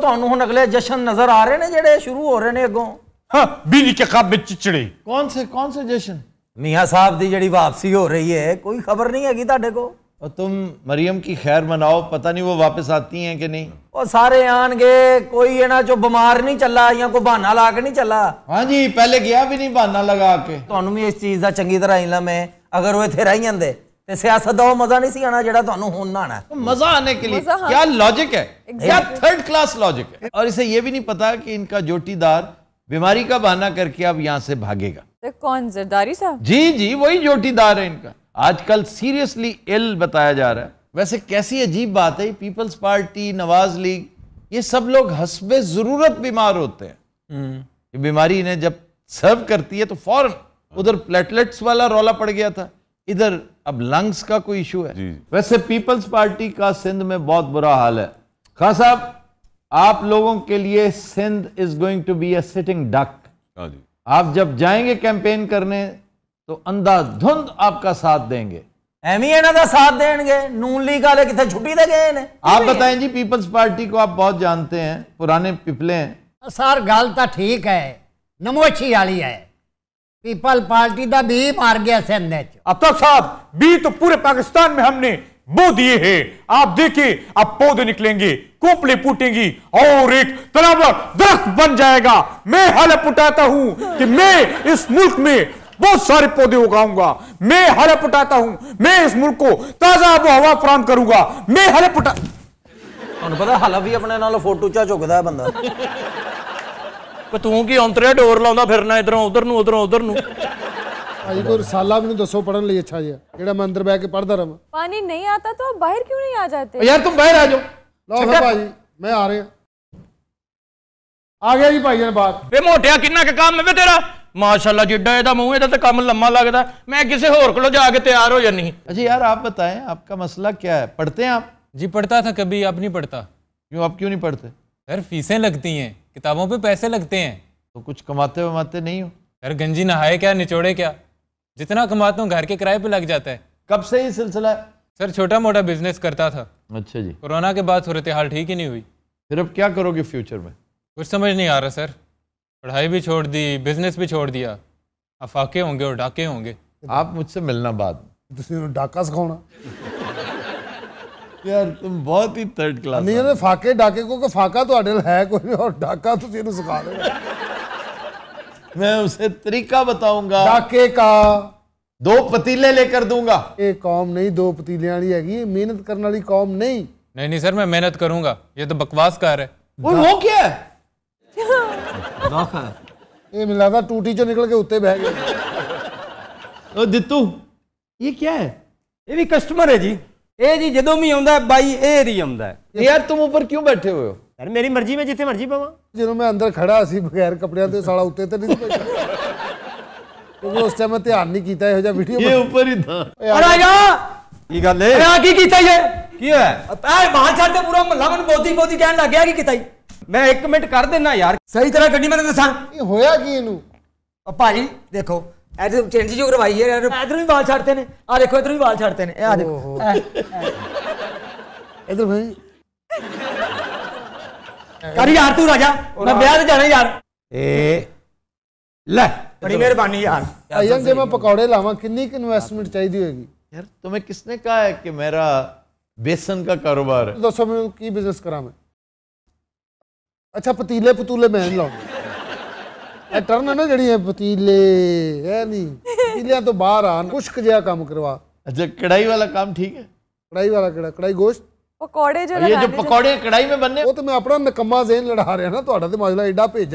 ਤੁਹਾਨੂੰ ਅਗਲੇ ਜਸ਼ਨ ਨਜ਼ਰ ਆ ਰਹੇ ਨੇ ਜਿਹੜੇ ਸ਼ੁਰੂ ਹੋ ਰਹੇ ਨੇ ਅੱਗੋਂ ਹਾਂ ਬੀਨੀ ਕੇ ਖਾਬ ਵਿੱਚ ਚਿਚੜੇ ਕੌਣ ਸੇ ਕੌਣ ਸੇ ਜਸ਼ਨ साहब की जी वापसी हो रही है कोई खबर नहीं हैगी ਤੁਹਾਡੇ ਕੋ और तुम मरियम की खैर मनाओ पता नहीं वो वापस आती हैं कि नहीं और सारे आनगे कोई इन्हों चो बीमार नहीं चला या कोई बहाना ला के नहीं चला हाँ जी पहले गया भी नहीं बहाना लगा के तो भी इस चीज़ का चंकी तरह इलम है अगर वो इतने रह जाते ਤੇ ਸਿਆਸਤ के लिए हाँ। क्या लॉजिक है क्या थर्ड क्लास लॉजिक है और इसे यह भी नहीं पता कि इनका जोटीदार बीमारी का बहाना करके अब यहाँ से भागेगा तो कौन जरदारी साहब जी जी वही जोटीदार है इनका आजकल सीरियसली इल बताया जा रहा है वैसे कैसी अजीब बात है पीपल्स पार्टी नवाज लीग ये सब लोग हसबे जरूरत बीमार होते हैं हम्म। ये बीमारी इन्हें जब सर्व करती है तो फौरन उधर प्लेटलेट्स वाला रौला पड़ गया था इधर अब लंग्स का कोई इशू है वैसे पीपल्स पार्टी का सिंध में बहुत बुरा हाल है खास साहब आप लोगों के लिए सिंध इज गोइंग टू बी अटिंग डक आप जब जाएंगे कैंपेन करने तो अंधाधुंध आपका साथ देंगे साथ देंगे नून लीग वाले कितने छुट्टी दे गए आप बताए जी पीपल्स पार्टी को आप बहुत जानते हैं पुराने पिपले हैं सर गल तो ठीक है नमोची वाली है पीपल पार्टी का भी मार गया सिंध अफ्ताब तो साहब भी तो पूरे पाकिस्तान में हमने बो दिए है आप देखिए अब पौधे निकलेंगे कोपले फूटेंगी और एक तनावर दरख्त बन जाएगा मैं हल पुटाता हूं कि मैं इस मुल्क में बहुत सारे पौधे उगाऊंगा मैं हल पुटाता हूं मैं इस मुल्क को ताजा आबो हवा फराम करूंगा मैं हल पुटा पता हल भी अपने फोटो चा झुकता है बंदा तू कि औंतरिया डोर ला फिरना इधरों उधर उधरों उधर माशाला जिडा लम्मा लगता मैं किसी हो जानी आपका मसला क्या है पढ़ते हैं आप जी पढ़ता था कभी आप नहीं पढ़ता क्यों आप क्यों नहीं पढ़ते सर फीसें लगती हैं किताबों पे पैसे लगते हैं तो कुछ कमाते वमाते नहीं हो सर गंजी नहाए क्या निचोड़े क्या जितना कमाता हूँ घर के किराए पे लग जाता है कब से ये सिलसिला है सर छोटा मोटा बिजनेस करता था अच्छा जी कोरोना के बाद सूरत हाल ठीक ही नहीं हुई फिर अब क्या करोगे फ्यूचर में कुछ समझ नहीं आ रहा सर पढ़ाई भी छोड़ दी बिजनेस भी छोड़ दिया अफाके होंगे और डाके होंगे आप मुझसे मिलना बाद ਤੁਸੀਂ ਨੂੰ तो ਯਾਰ ਤੁਮ ਬਹੁਤ ਹੀ ਥਰਡ ਕਲਾਸ ਨਹੀਂ ਇਹਨੇ ਫਾਕੇ ਡਾਕੇ ਕੋ फाका तो अडल है कोई नहीं और डाका तो ਇਹਨੂੰ ਸਿਖਾ ਰਹੇ मैं उसे तरीका बताऊंगा डाके का दो पतीले लेकर दूंगा ये कौम नहीं दो पतीले वाली है मेहनत करने वाली कौम नहीं नहीं नहीं सर मैं मेहनत करूंगा ये तो बकवास कर रहे और वो क्या है ये मिला था टूटी चो निकल के उत्ते बह गए ओ दित्तू ये क्या है ये भी कस्टमर है जी ਇਹ ਜੀ ਜਦੋਂ ਵੀ ਆਉਂਦਾ ਬਾਈ ਇਹ ਰੀ ਆਉਂਦਾ ਯਾਰ ਤੂੰ ਉੱਪਰ ਕਿਉਂ ਬੈਠੇ ਹੋਏ ਹੋ ਯਾਰ ਮੇਰੀ ਮਰਜ਼ੀ ਮੈਂ ਜਿੱਥੇ ਮਰਜ਼ੀ ਪਾਵਾਂ ਜਦੋਂ ਮੈਂ ਅੰਦਰ ਖੜਾ ਸੀ ਬਗੈਰ ਕੱਪੜਿਆਂ ਤੇ ਸਾਲਾ ਉੱਤੇ ਤੇ ਨਹੀਂ ਬੈਠਾ ਤੂੰ ਉਸ ਟਾਈਮ ਮੈਂ ਧਿਆਨ ਨਹੀਂ ਕੀਤਾ ਇਹੋ ਜਿਹਾ ਵੀਡੀਓ ਇਹ ਉੱਪਰ ਹੀ ਤਾਂ ਅਰੇ ਜਾ ਕੀ ਗੱਲ ਏ ਆ ਕੀ ਕੀਤਾ ਇਹ ਕੀ ਹੋਇਆ ਐ ਬਾਹਰ ਛੱਡ ਤੇ ਪੂਰਾ ਮਹੱਲਾ ਮੈਨੂੰ ਬੋਦੀ ਬੋਦੀ ਕਹਿਣ ਲੱਗ ਗਿਆ ਕੀ ਕੀਤਾ ਹੀ ਮੈਂ 1 ਮਿੰਟ ਕਰ ਦੇਣਾ ਯਾਰ ਸਹੀ ਤਰ੍ਹਾਂ ਗੱਡੀ ਮੈਨੂੰ ਦੱਸਾਂ ਇਹ ਹੋਇਆ ਕੀ ਇਹਨੂੰ ਭਾਜੀ ਦੇਖੋ पकौड़े लाव किमेंट चाहिए तुम्हें किसने कहा है कि मेरा बेसन का कारोबार है दसो मैं बिजनेस करा मैं अच्छा पतीले पतूले मैं लाऊंगा ਟਰਨ ਨਾ ਪਤੀਲੇ ਐ ਨਹੀਂ ਪਤੀਲਿਆਂ ਤੋਂ ਬਾਹਰ ਕੁਸ਼ਕ ਕੰਮ ਕਰਵਾ मैं तो माजला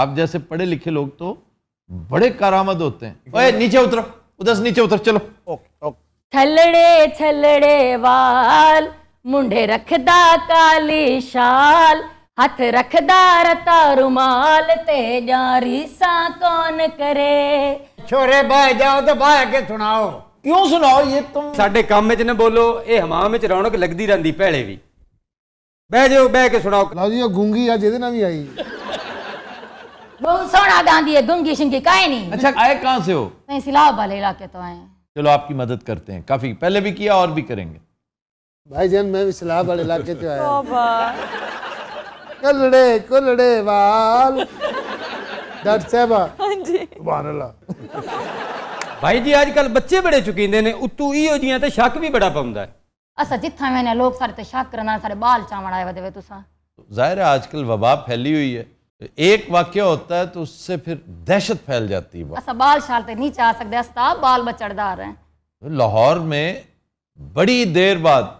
आप जैसे पढ़े लिखे लोग तो बड़े कारामद होते हैं ओए नीचे उतरो उधर से नीचे उतर चलो ओके ओके थलड़े थलड़े वाल मुंडे रखदा काली शाल हथ रखदा रता रुमाल ते जारी सा कौन करे छोरे भाई जाओ तो भाई के सुनाओ क्यों सुनाओ ये तुम साडे काम में ने बोलो ए हमाम में रौनक लगदी रहंदी पहले भी बह जाओ बह के सुनाओ लाजी गुंगी आज ये ना भी आई बहुत सोना गांधी है गुंगी शिंगी का नहीं अच्छा आए कहाँ से हो मैं सिलाव वाले इलाके तो आए चलो आपकी मदद करते हैं काफी पहले भी किया और भी करेंगे भाई जान मैं भी सिलाव वाले इलाके से आया कुलड़े कुलड़े वाल डॉक्टर साहब हां जी सुभान अल्लाह भाई जी आजकल बच्चे बड़े चुकींदे ने उत्तू ਉਤੋਂ ਇਹੋ ਜੀਆਂ ਤੇ ਸ਼ੱਕ ਵੀ ਬੜਾ ਪਾਉਂਦਾ ਹੈ ਅਸਾ ਜਿੱਥਾਂ ਮੈਨੇ ਲੋਕ ਸਾਰੇ ਤੇ ਸ਼ੱਕ ਕਰਨ ਨਾਲ ਸਾਰੇ ਬਾਲ ਚਾਵਣ ਆਏ ਵਦੇ ਵੇ ਤੁਸਾਂ ਜ਼ਾਹਿਰ ਹੈ ਅੱਜ ਕੱਲ ਵਬਾ एक वाक्य होता है तो उससे फिर दहशत फैल जाती है असा अच्छा, बाल शालते नहीं चाह सकते अस्ताब बाल में रहे हैं तो लाहौर में बड़ी देर बाद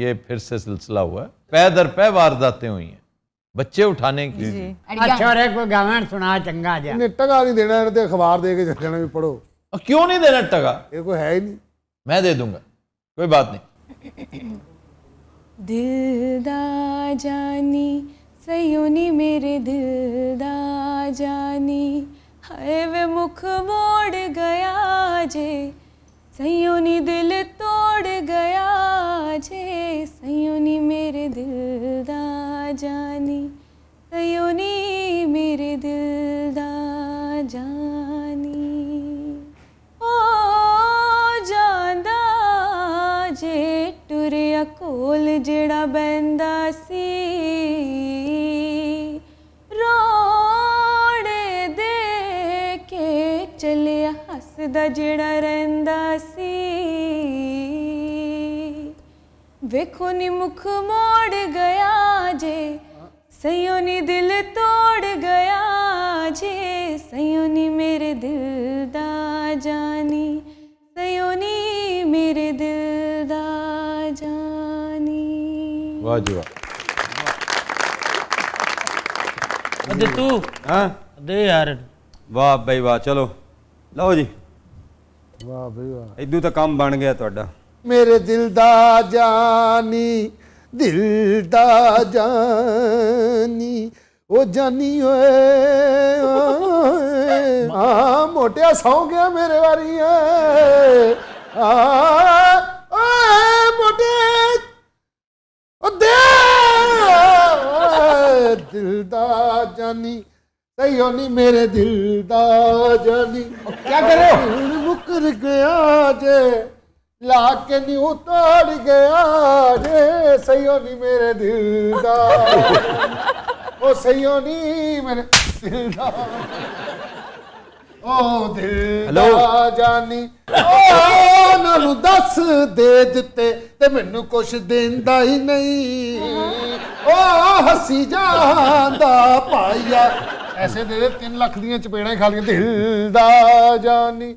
ये फिर से सिलसिला हुआ है पै दर पै वारदातें हुई हैं बच्चे उठाने के लिए अच्छा और एक गावन सुना चंगा जा नहीं टगा नहीं देना है अखबार दे के जाना भी पढ़ो क्यों नहीं देना टगा ये कोई है ही नहीं मैं दे दूंगा कोई बात नहीं दिल दा जानी सयोनी मेरे दिलदा जानी हाय वे मुख मोड़ गया जे सयोनी दिल ਹੱਸਦਾ ਜਿਹੜਾ ਰਹਿੰਦਾ ਸੀ ਵੇਖੋ ਨੀ ਮੁਖ ਮੋੜ ਗਿਆ ਜੇ ਸਈਓ ਨੀ ਦਿਲ ਤੋੜ ਗਿਆ ਜੇ ਸਈਓ ਨੀ ਮੇਰੇ ਦਿਲ ਦਾ ਜਾਨੀ ਸਈਓ ਨੀ ਮੇਰੇ ਦਿਲ ਦਾ ਜਾਨੀ ਵਾਹ ਜੀ ਵਾਹ अरे तू हाँ दे यार वाह भाई वाह चलो ਲਓ ਜੀ ਵਾਹ ਬਈ ਵਾਹ ਇਦੋਂ ਤਾਂ ਕੰਮ ਬਣ ਗਿਆ ਤੁਹਾਡਾ ਮੇਰੇ ਦਿਲ ਦਾ ਜਾਨੀ ਦਿਲ ਦਾ ਜਾਨੀ ਉਹ ਜਾਨੀ ਓਏ ਆ ਮੋਟਿਆ ਸੌ ਗਿਆ ਮੇਰੇ ਵਾਰੀ ਐ ਆ ਓਏ ਮੋਟੇ ਉਹ ਦੇ ਦਿਲ ਦਾ ਜਾਨੀ ਸਈਓ ਨਹੀਂ ਮੇਰੇ ਦਿਲ ਦਾ ਜਾਨੀ ਕੀ ਕਰੇ ਹੁਣ ਮੁਕਰ ਗਿਆ ਜੇ ਲਾ ਕੇ ਨਹੀਂ ਉਤਾੜ ਗਿਆ ਜੇ ਸਈਓ ਨਹੀਂ ਮੇਰੇ ਦਿਲ ਦਾ ਉਹ ਸਈਓ ਨਹੀਂ ਮੇਰੇ ਦਿਲ ਦਾ ਉਹ ਦਿਲ ਦਾ ਜਾਨੀ ਉਹਨਾਂ ਨੂੰ ਦੱਸ ਦੇ ਦਿੱਤੇ ਤੇ ਮੈਨੂੰ ਕੁਛ ਦਿੰਦਾ ਹੀ ਨਹੀਂ ਉਹ ਹਸੀ ਜਾਂਦਾ ਪਾਇਆ ਐਸੇ ਦੇ ਦੇ 3 ਲੱਖ ਦੀਆਂ ਚਪੇੜਾਂ ਖਾ ਲੀਆਂ ਤੇ ਹਿਲਦਾ ਜਾਨੀ